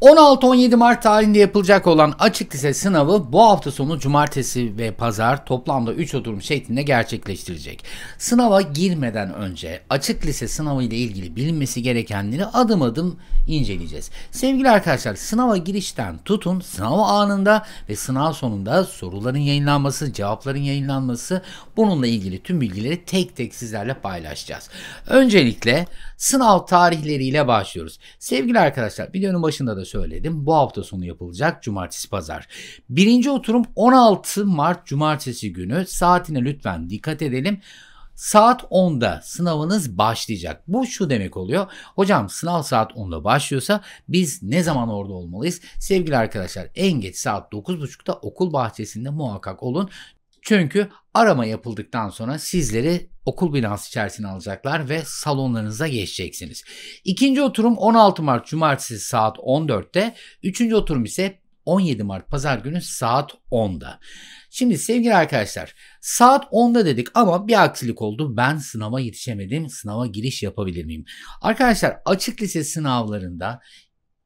16-17 Mart tarihinde yapılacak olan açık lise sınavı bu hafta sonu cumartesi ve pazar toplamda 3 oturum şeklinde gerçekleştirecek. Sınava girmeden önce açık lise sınavı ile ilgili bilinmesi gerekenleri adım adım inceleyeceğiz. Sevgili arkadaşlar sınava girişten tutun sınav anında ve sınav sonunda soruların yayınlanması, cevapların yayınlanması bununla ilgili tüm bilgileri tek tek sizlerle paylaşacağız. Öncelikle sınav tarihleriyle başlıyoruz. Sevgili arkadaşlar videonun başında da söyledim. Bu hafta sonu yapılacak cumartesi pazar. Birinci oturum 16 Mart cumartesi günü. Saatine lütfen dikkat edelim. Saat 10'da sınavınız başlayacak. Bu şu demek oluyor. Hocam sınav saat 10'da başlıyorsa biz ne zaman orada olmalıyız? Sevgili arkadaşlar en geç saat 9.30'da okul bahçesinde muhakkak olun. Çünkü arama yapıldıktan sonra sizleri okul binası içerisine alacaklar ve salonlarınıza geçeceksiniz. İkinci oturum 16 Mart Cumartesi saat 14'te, üçüncü oturum ise 17 Mart Pazar günü saat 10'da. Şimdi sevgili arkadaşlar saat 10'da dedik ama bir aksilik oldu. Ben sınava yetişemedim. Sınava giriş yapabilir miyim? Arkadaşlar açık lise sınavlarında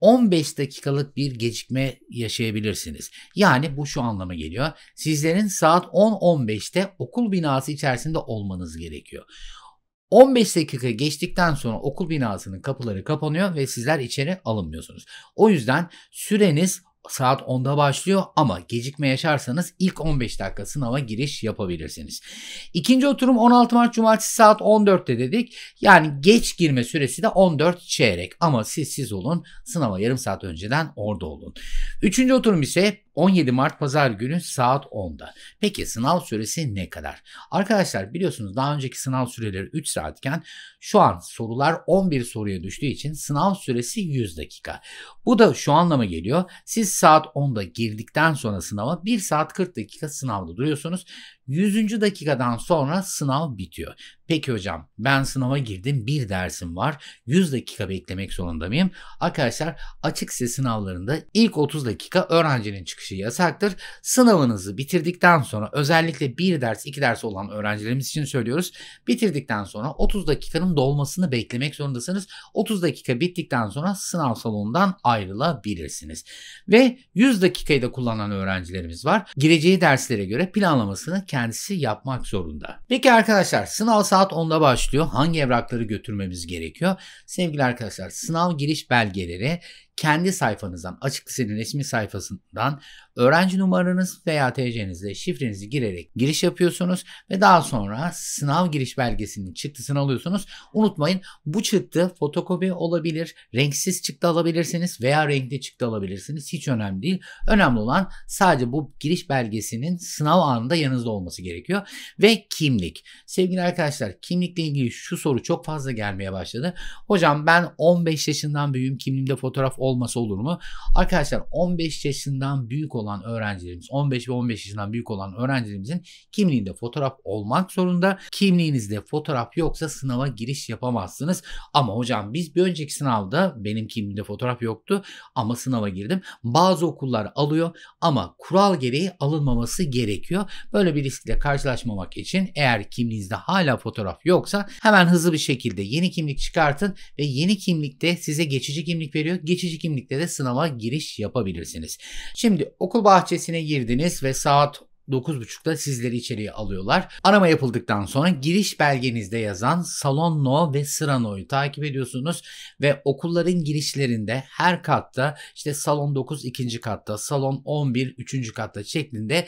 15 dakikalık bir gecikme yaşayabilirsiniz. Yani bu şu anlama geliyor. Sizlerin saat 10-15'te okul binası içerisinde olmanız gerekiyor. 15 dakika geçtikten sonra okul binasının kapıları kapanıyor ve sizler içeri alınmıyorsunuz. O yüzden süreniz saat 10'da başlıyor ama gecikme yaşarsanız ilk 15 dakika sınava giriş yapabilirsiniz. İkinci oturum 16 Mart Cumartesi saat 14'te dedik. Yani geç girme süresi de 14 çeyrek ama siz siz olun sınava yarım saat önceden orada olun. Üçüncü oturum ise 17 Mart Pazar günü saat 10'da. Peki sınav süresi ne kadar? Arkadaşlar biliyorsunuz daha önceki sınav süreleri 3 saatken şu an sorular 11 soruya düştüğü için sınav süresi 100 dakika. Bu da şu anlama geliyor. Siz saat 10'da girdikten sonra sınava 1 saat 40 dakika sınavda duruyorsunuz. 100. dakikadan sonra sınav bitiyor. Peki hocam ben sınava girdim bir dersim var 100 dakika beklemek zorunda mıyım? Arkadaşlar açık lise sınavlarında ilk 30 dakika öğrencinin çıkışı yasaktır. Sınavınızı bitirdikten sonra özellikle bir ders iki ders olan öğrencilerimiz için söylüyoruz. Bitirdikten sonra 30 dakikanın dolmasını beklemek zorundasınız. 30 dakika bittikten sonra sınav salonundan ayrılabilirsiniz. Ve 100 dakikayı da kullanan öğrencilerimiz var. Gireceği derslere göre planlamasını kendi kendisi yapmak zorunda. Peki arkadaşlar sınav saat 10'da başlıyor. Hangi evrakları götürmemiz gerekiyor? Sevgili arkadaşlar sınav giriş belgeleri kendi sayfanızdan, açık lisenin resmi sayfasından öğrenci numaranız veya TC'nizle şifrenizi girerek giriş yapıyorsunuz ve daha sonra sınav giriş belgesinin çıktısını alıyorsunuz. Unutmayın bu çıktı fotokopi olabilir, renksiz çıktı alabilirsiniz veya renkli çıktı alabilirsiniz. Hiç önemli değil. Önemli olan sadece bu giriş belgesinin sınav anında yanınızda olması gerekiyor. Ve kimlik. Sevgili arkadaşlar kimlikle ilgili şu soru çok fazla gelmeye başladı. Hocam ben 15 yaşından büyüğüm kimliğimde fotoğraf olmadı olması olur mu? Arkadaşlar 15 yaşından büyük olan öğrencilerimiz 15 ve 15 yaşından büyük olan öğrencilerimizin kimliğinde fotoğraf olmak zorunda. Kimliğinizde fotoğraf yoksa sınava giriş yapamazsınız. Ama hocam biz bir önceki sınavda benim kimliğimde fotoğraf yoktu ama sınava girdim. Bazı okullar alıyor ama kural gereği alınmaması gerekiyor. Böyle bir riskle karşılaşmamak için eğer kimliğinizde hala fotoğraf yoksa hemen hızlı bir şekilde yeni kimlik çıkartın ve yeni kimlikte size geçici kimlik veriyor. Geçici seçici kimlikte de sınava giriş yapabilirsiniz. Şimdi okul bahçesine girdiniz ve saat 9.30'da sizleri içeriye alıyorlar. Arama yapıldıktan sonra giriş belgenizde yazan salon no ve sıra no'yu takip ediyorsunuz ve okulların girişlerinde her katta işte salon 9 ikinci katta, salon 11 üçüncü katta şeklinde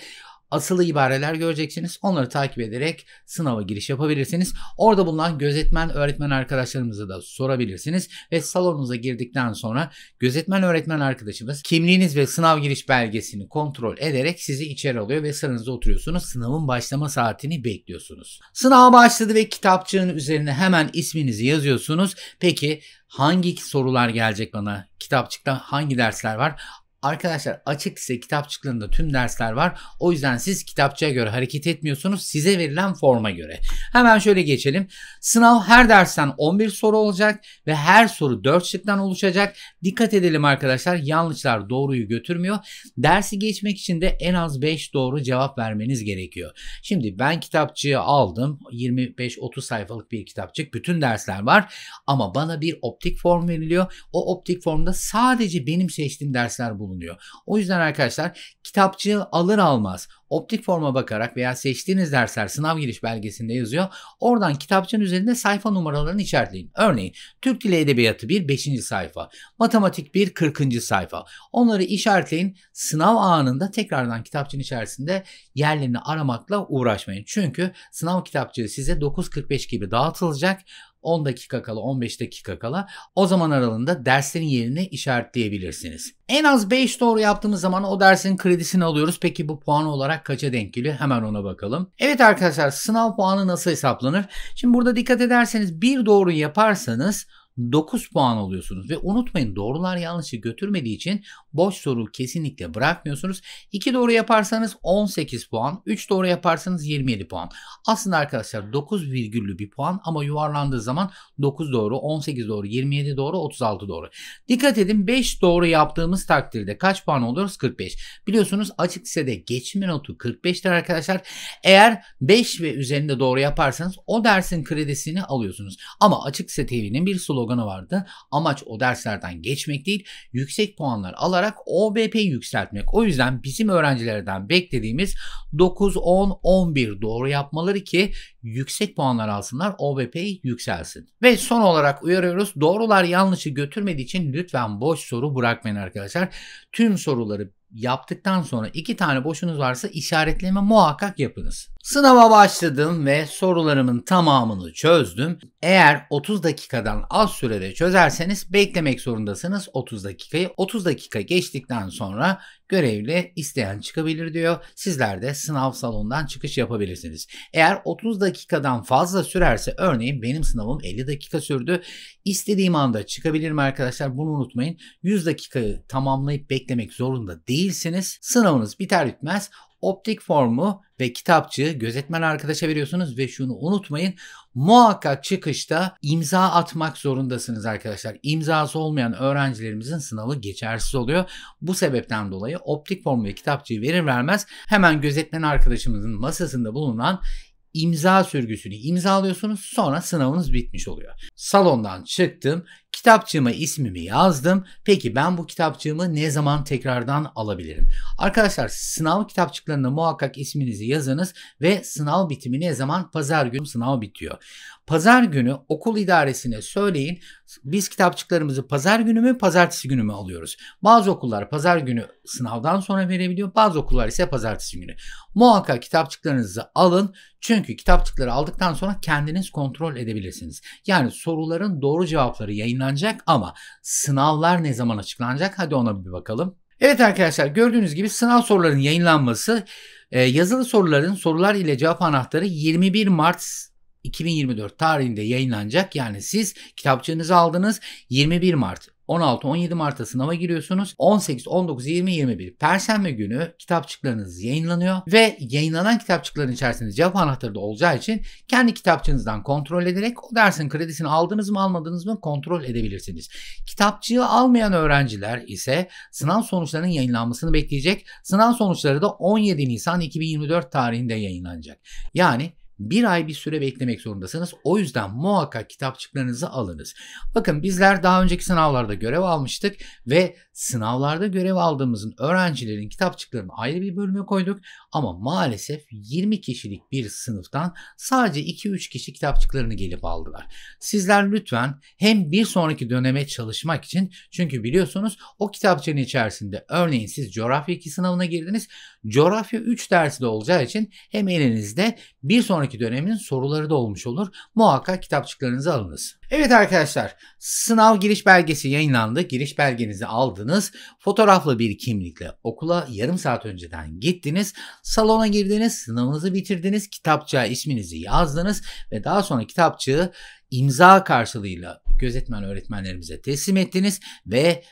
asılı ibareler göreceksiniz. Onları takip ederek sınava giriş yapabilirsiniz. Orada bulunan gözetmen öğretmen arkadaşlarımıza da sorabilirsiniz ve salonunuza girdikten sonra gözetmen öğretmen arkadaşımız kimliğiniz ve sınav giriş belgesini kontrol ederek sizi içeri alıyor ve sıranızda oturuyorsunuz. Sınavın başlama saatini bekliyorsunuz. Sınav başladı ve kitapçığın üzerine hemen isminizi yazıyorsunuz. Peki hangi sorular gelecek bana? Kitapçıkta hangi dersler var? Arkadaşlar açık lise kitapçıklarında tüm dersler var. O yüzden siz kitapçıya göre hareket etmiyorsunuz. Size verilen forma göre. Hemen şöyle geçelim. Sınav her dersten 11 soru olacak ve her soru 4 şıktan oluşacak. Dikkat edelim arkadaşlar. Yanlışlar doğruyu götürmüyor. Dersi geçmek için de en az 5 doğru cevap vermeniz gerekiyor. Şimdi ben kitapçığı aldım. 25-30 sayfalık bir kitapçık. Bütün dersler var. Ama bana bir optik form veriliyor. O optik formda sadece benim seçtiğim dersler bulunuyor bulunuyor. O yüzden arkadaşlar kitapçığı alır almaz optik forma bakarak veya seçtiğiniz dersler sınav giriş belgesinde yazıyor. Oradan kitapçığın üzerinde sayfa numaralarını işaretleyin. Örneğin Türk Dili Edebiyatı 1 5. sayfa, Matematik 1 40. sayfa. Onları işaretleyin. Sınav anında tekrardan kitapçığın içerisinde yerlerini aramakla uğraşmayın. Çünkü sınav kitapçığı size 9.45 gibi dağıtılacak. 10 dakika kala 15 dakika kala o zaman aralığında derslerin yerini işaretleyebilirsiniz. En az 5 doğru yaptığımız zaman o dersin kredisini alıyoruz. Peki bu puan olarak kaça denk geliyor? Hemen ona bakalım. Evet arkadaşlar sınav puanı nasıl hesaplanır? Şimdi burada dikkat ederseniz bir doğru yaparsanız 9 puan alıyorsunuz Ve unutmayın doğrular yanlışı götürmediği için boş soru kesinlikle bırakmıyorsunuz. 2 doğru yaparsanız 18 puan, 3 doğru yaparsanız 27 puan. Aslında arkadaşlar 9 virgüllü bir puan ama yuvarlandığı zaman 9 doğru, 18 doğru, 27 doğru, 36 doğru. Dikkat edin 5 doğru yaptığımız takdirde kaç puan oluyoruz? 45. Biliyorsunuz açık lisede geçme notu 45'tir arkadaşlar. Eğer 5 ve üzerinde doğru yaparsanız o dersin kredisini alıyorsunuz. Ama açık lise TV'nin bir sloganı sloganı vardı. Amaç o derslerden geçmek değil, yüksek puanlar alarak OBP yükseltmek. O yüzden bizim öğrencilerden beklediğimiz 9, 10, 11 doğru yapmaları ki yüksek puanlar alsınlar, OBP yükselsin. Ve son olarak uyarıyoruz. Doğrular yanlışı götürmediği için lütfen boş soru bırakmayın arkadaşlar. Tüm soruları yaptıktan sonra iki tane boşunuz varsa işaretleme muhakkak yapınız. Sınava başladım ve sorularımın tamamını çözdüm. Eğer 30 dakikadan az sürede çözerseniz beklemek zorundasınız 30 dakikayı. 30 dakika geçtikten sonra görevli isteyen çıkabilir diyor. Sizler de sınav salonundan çıkış yapabilirsiniz. Eğer 30 dakikadan fazla sürerse örneğin benim sınavım 50 dakika sürdü. İstediğim anda çıkabilirim arkadaşlar bunu unutmayın. 100 dakikayı tamamlayıp beklemek zorunda değilsiniz. Sınavınız biter bitmez optik formu ve kitapçığı gözetmen arkadaşa veriyorsunuz ve şunu unutmayın muhakkak çıkışta imza atmak zorundasınız arkadaşlar. İmzası olmayan öğrencilerimizin sınavı geçersiz oluyor. Bu sebepten dolayı optik formu ve kitapçığı verir vermez hemen gözetmen arkadaşımızın masasında bulunan imza sürgüsünü imzalıyorsunuz sonra sınavınız bitmiş oluyor. Salondan çıktım, kitapçığıma ismimi yazdım. Peki ben bu kitapçığımı ne zaman tekrardan alabilirim? Arkadaşlar sınav kitapçıklarına muhakkak isminizi yazınız ve sınav bitimi ne zaman? Pazar günü sınav bitiyor pazar günü okul idaresine söyleyin biz kitapçıklarımızı pazar günü mü pazartesi günü mü alıyoruz? Bazı okullar pazar günü sınavdan sonra verebiliyor bazı okullar ise pazartesi günü. Muhakkak kitapçıklarınızı alın çünkü kitapçıkları aldıktan sonra kendiniz kontrol edebilirsiniz. Yani soruların doğru cevapları yayınlanacak ama sınavlar ne zaman açıklanacak hadi ona bir bakalım. Evet arkadaşlar gördüğünüz gibi sınav sorularının yayınlanması e, yazılı soruların sorular ile cevap anahtarı 21 Mart 2024 tarihinde yayınlanacak. Yani siz kitapçığınızı aldınız 21 Mart 16-17 Mart'ta sınava giriyorsunuz. 18, 19, 20, 21 Perşembe günü kitapçıklarınız yayınlanıyor ve yayınlanan kitapçıkların içerisinde cevap anahtarı da olacağı için kendi kitapçığınızdan kontrol ederek o dersin kredisini aldınız mı almadınız mı kontrol edebilirsiniz. Kitapçığı almayan öğrenciler ise sınav sonuçlarının yayınlanmasını bekleyecek. Sınav sonuçları da 17 Nisan 2024 tarihinde yayınlanacak. Yani bir ay bir süre beklemek zorundasınız. O yüzden muhakkak kitapçıklarınızı alınız. Bakın bizler daha önceki sınavlarda görev almıştık ve sınavlarda görev aldığımızın öğrencilerin kitapçıklarını ayrı bir bölüme koyduk ama maalesef 20 kişilik bir sınıftan sadece 2-3 kişi kitapçıklarını gelip aldılar. Sizler lütfen hem bir sonraki döneme çalışmak için çünkü biliyorsunuz o kitapçığın içerisinde örneğin siz coğrafya 2 sınavına girdiniz. Coğrafya 3 dersi de olacağı için hem elinizde bir sonraki dönemin soruları da olmuş olur. Muhakkak kitapçıklarınızı alınız. Evet arkadaşlar sınav giriş belgesi yayınlandı. Giriş belgenizi aldınız. Fotoğraflı bir kimlikle okula yarım saat önceden gittiniz. Salona girdiniz. Sınavınızı bitirdiniz. Kitapçığa isminizi yazdınız. Ve daha sonra kitapçığı imza karşılığıyla gözetmen öğretmenlerimize teslim ettiniz. Ve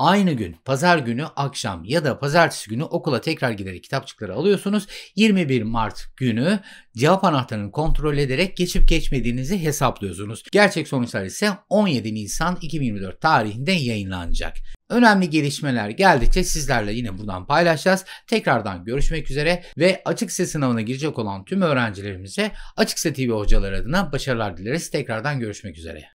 Aynı gün pazar günü akşam ya da pazartesi günü okula tekrar giderek kitapçıkları alıyorsunuz. 21 Mart günü cevap anahtarını kontrol ederek geçip geçmediğinizi hesaplıyorsunuz. Gerçek sonuçlar ise 17 Nisan 2024 tarihinde yayınlanacak. Önemli gelişmeler geldikçe sizlerle yine buradan paylaşacağız. Tekrardan görüşmek üzere ve açık ses sınavına girecek olan tüm öğrencilerimize Açık TV hocalar adına başarılar dileriz. Tekrardan görüşmek üzere.